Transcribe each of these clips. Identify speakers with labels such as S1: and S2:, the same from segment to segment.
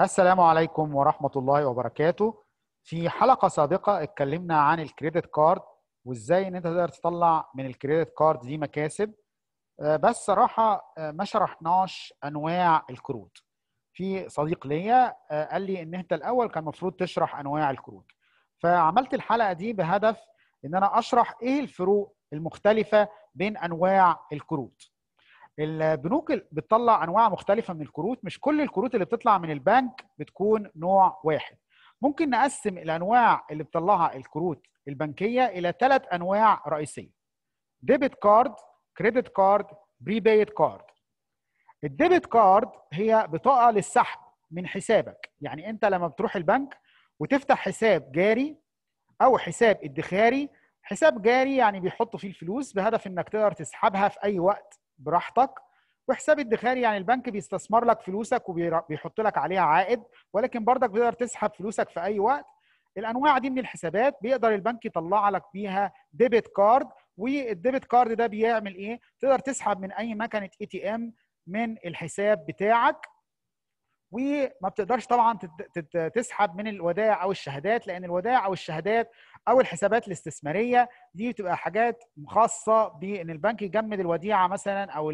S1: السلام عليكم ورحمة الله وبركاته في حلقة سابقة اتكلمنا عن الكريدت كارد وازاي ان انت تقدر تطلع من الكريدت كارد دي مكاسب آه، بس صراحة آه، ما شرحناش انواع الكروت في صديق ليا آه، قال لي ان انت الاول كان المفروض تشرح انواع الكروت فعملت الحلقة دي بهدف ان انا اشرح ايه الفروق المختلفة بين انواع الكروت البنوك بتطلع انواع مختلفه من الكروت مش كل الكروت اللي بتطلع من البنك بتكون نوع واحد ممكن نقسم الانواع اللي بتطلعها الكروت البنكيه الى ثلاث انواع رئيسيه ديبت كارد كريدت كارد بريبايد كارد الديبت كارد هي بطاقه للسحب من حسابك يعني انت لما بتروح البنك وتفتح حساب جاري او حساب ادخاري حساب جاري يعني بيحطوا فيه الفلوس بهدف انك تقدر تسحبها في اي وقت براحتك وحساب ادخاري يعني البنك بيستثمر لك فلوسك وبيحط لك عليها عائد ولكن برضك بتقدر تسحب فلوسك في اي وقت الانواع دي من الحسابات بيقدر البنك يطلع لك بيها ديبت كارد والديبت كارد ده بيعمل ايه تقدر تسحب من اي مكنه اي تي ام من الحساب بتاعك وما بتقدرش طبعا تسحب من الودائع او الشهادات لان الودائع او الشهادات او الحسابات الاستثماريه دي بتبقى حاجات خاصه بان البنك يجمد الوديعه مثلا او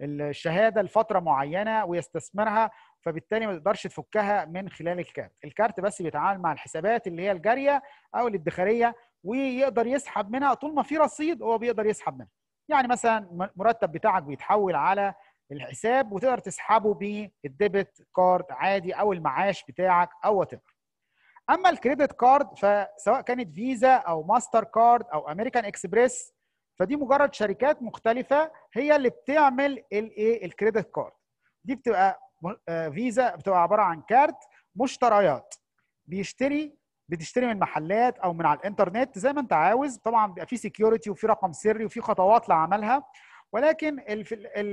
S1: الشهاده لفتره معينه ويستثمرها فبالتالي ما تقدرش تفكها من خلال الكارت الكارت بس بيتعامل مع الحسابات اللي هي الجاريه او الادخاريه ويقدر يسحب منها طول ما في رصيد هو بيقدر يسحب منها يعني مثلا المرتب بتاعك بيتحول على الحساب وتقدر تسحبه بالديبت كارد عادي او المعاش بتاعك او وات اما الكريدت كارد فسواء كانت فيزا او ماستر كارد او امريكان اكسبريس فدي مجرد شركات مختلفه هي اللي بتعمل الايه الكريدت كارد دي بتبقى آه، فيزا بتبقى عباره عن كارت مشتريات بيشتري بتشتري من محلات او من على الانترنت زي ما انت عاوز طبعا بيبقى في سكيورتي وفي رقم سري وفي خطوات لعملها ولكن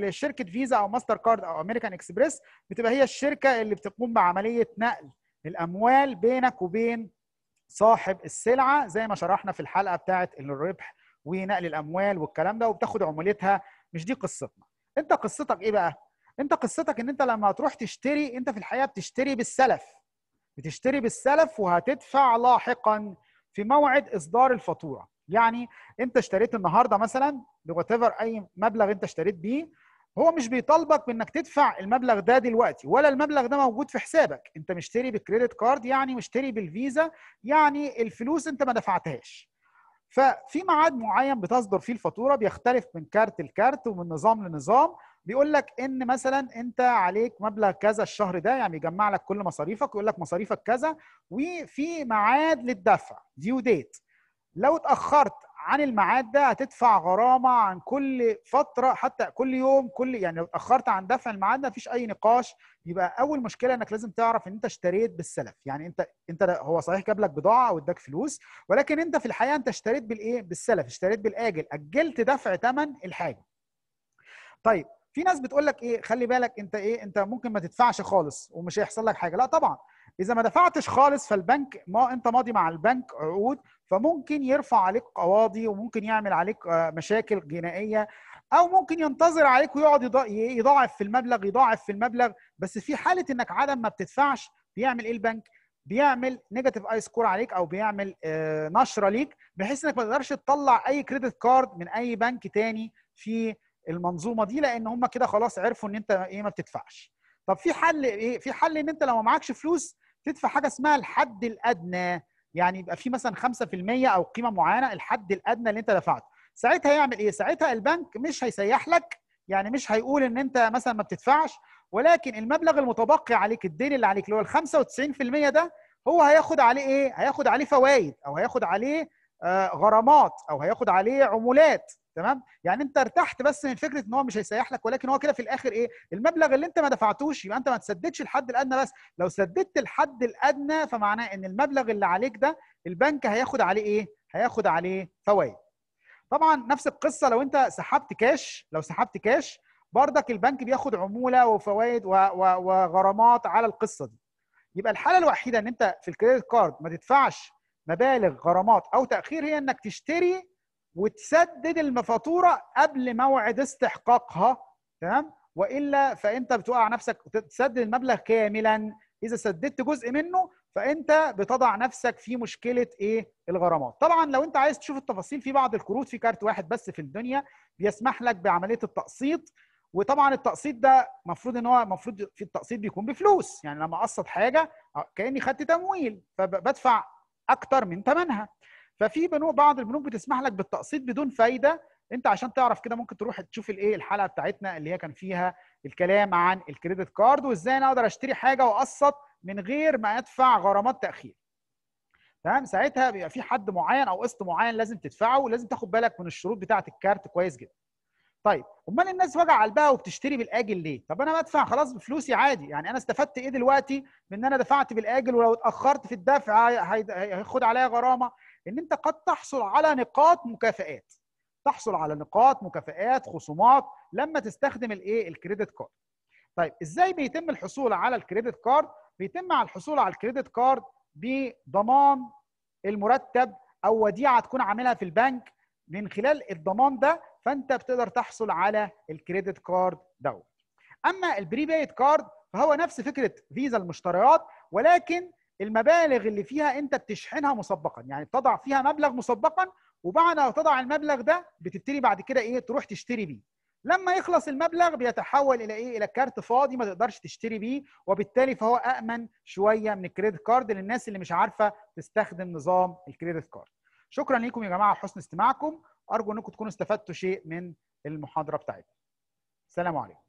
S1: شركه فيزا او ماستر كارد او امريكان اكسبريس بتبقى هي الشركه اللي بتقوم بعمليه نقل الاموال بينك وبين صاحب السلعه زي ما شرحنا في الحلقه بتاعه الربح ونقل الاموال والكلام ده وبتاخد عمولتها مش دي قصتنا انت قصتك ايه بقى انت قصتك ان انت لما هتروح تشتري انت في الحقيقه بتشتري بالسلف بتشتري بالسلف وهتدفع لاحقا في موعد اصدار الفاتوره يعني انت اشتريت النهارده مثلا بوات اي مبلغ انت اشتريت بيه هو مش بيطالبك بانك تدفع المبلغ ده دلوقتي ولا المبلغ ده موجود في حسابك انت مشتري بالكريدت كارد يعني مشتري بالفيزا يعني الفلوس انت ما دفعتهاش ففي ميعاد معين بتصدر فيه الفاتوره بيختلف من كارت لكارت ومن نظام لنظام بيقول لك ان مثلا انت عليك مبلغ كذا الشهر ده يعني بيجمع لك كل مصاريفك ويقول لك مصاريفك كذا وفي ميعاد للدفع ديو ديت لو اتاخرت عن الميعاد ده هتدفع غرامه عن كل فتره حتى كل يوم كل يعني لو اتاخرت عن دفع الميعاد ده مفيش اي نقاش يبقى اول مشكله انك لازم تعرف ان انت اشتريت بالسلف يعني انت انت هو صحيح جاب لك بضاعه او اداك فلوس ولكن انت في الحقيقه انت اشتريت بالايه بالسلف اشتريت بالاجل اجلت دفع ثمن الحاجه طيب في ناس بتقول لك ايه خلي بالك انت ايه انت ممكن ما تدفعش خالص ومش هيحصل لك حاجه لا طبعا اذا ما دفعتش خالص فالبنك ما انت ماضي مع البنك عقود فممكن يرفع عليك قواضي وممكن يعمل عليك آه، مشاكل جنائيه او ممكن ينتظر عليك ويقعد يضاعف في المبلغ يضاعف في المبلغ بس في حاله انك عدم ما بتدفعش بيعمل ايه البنك بيعمل نيجاتيف اي سكور عليك او بيعمل آه، نشره ليك بحيث انك ما تقدرش تطلع اي كريدت كارد من اي بنك تاني في المنظومه دي لان هم كده خلاص عرفوا ان انت ايه ما بتدفعش طب في حل ايه في حل ان انت لو ما معكش فلوس تدفع حاجه اسمها الحد الادنى يعني يبقى في مثلا 5% او قيمه معينه الحد الادنى اللي انت دفعته ساعتها يعمل ايه ساعتها البنك مش هيسيح لك يعني مش هيقول ان انت مثلا ما بتدفعش ولكن المبلغ المتبقي عليك الدين اللي عليك اللي هو ال 95% ده هو هياخد عليه ايه هياخد عليه فوائد او هياخد عليه آه، غرامات او هياخد عليه عمولات تمام يعني انت ارتحت بس من فكره ان هو مش هيسيح لك ولكن هو كده في الاخر ايه المبلغ اللي انت ما دفعتوش يبقى انت ما تسددش الحد الادنى بس لو سددت الحد الادنى فمعناه ان المبلغ اللي عليك ده البنك هياخد عليه ايه هياخد عليه فوائد طبعا نفس القصه لو انت سحبت كاش لو سحبت كاش بردك البنك بياخد عموله وفوائد وغرامات على القصه دي يبقى الحاله الوحيده ان انت في الكريدت كارد ما تدفعش مبالغ غرامات او تاخير هي انك تشتري وتسدد المفاتوره قبل موعد استحقاقها تمام والا فانت بتوقع نفسك تسدد المبلغ كاملا اذا سددت جزء منه فانت بتضع نفسك في مشكله ايه الغرامات طبعا لو انت عايز تشوف التفاصيل في بعض الكروت في كارت واحد بس في الدنيا بيسمح لك بعمليه التقسيط وطبعا التقسيط ده المفروض ان هو المفروض في التقسيط بيكون بفلوس يعني لما اقسط حاجه آه، كاني خدت تمويل فبدفع اكتر من ثمنها ففي بنوك بعض البنوك بتسمح لك بالتقسيط بدون فايده انت عشان تعرف كده ممكن تروح تشوف الايه الحلقه بتاعتنا اللي هي كان فيها الكلام عن الكريدت كارد وازاي انا اقدر اشتري حاجه واقسط من غير ما ادفع غرامات تاخير تمام ساعتها بيبقى في حد معين او قسط معين لازم تدفعه ولازم تاخد بالك من الشروط بتاعه الكارت كويس جدا طيب امال الناس وجع قلبها وبتشتري بالاجل ليه؟ طب انا بدفع خلاص بفلوسي عادي يعني انا استفدت ايه دلوقتي من ان انا دفعت بالاجل ولو اتاخرت في الدفع هياخد عليا غرامه ان انت قد تحصل على نقاط مكافئات تحصل على نقاط مكافئات خصومات لما تستخدم الايه الكريدت كارد طيب ازاي بيتم الحصول على الكريدت كارد بيتم على الحصول على الكريدت كارد بضمان المرتب او وديعه تكون عاملها في البنك من خلال الضمان ده فانت بتقدر تحصل على الكريدت كارد دوت اما البريبايد كارد فهو نفس فكره فيزا المشتريات ولكن المبالغ اللي فيها انت بتشحنها مسبقا يعني بتضع فيها مبلغ مسبقا وبعد ما تضع المبلغ ده بتبتدي بعد كده ايه تروح تشتري بيه لما يخلص المبلغ بيتحول الى ايه الى كارت فاضي ما تقدرش تشتري بيه وبالتالي فهو امن شويه من الكريدت كارد للناس اللي مش عارفه تستخدم نظام الكريدت كارد شكرا لكم يا جماعه حسن استماعكم ارجو انكم تكونوا استفدتوا شيء من المحاضره بتاعتنا سلام عليكم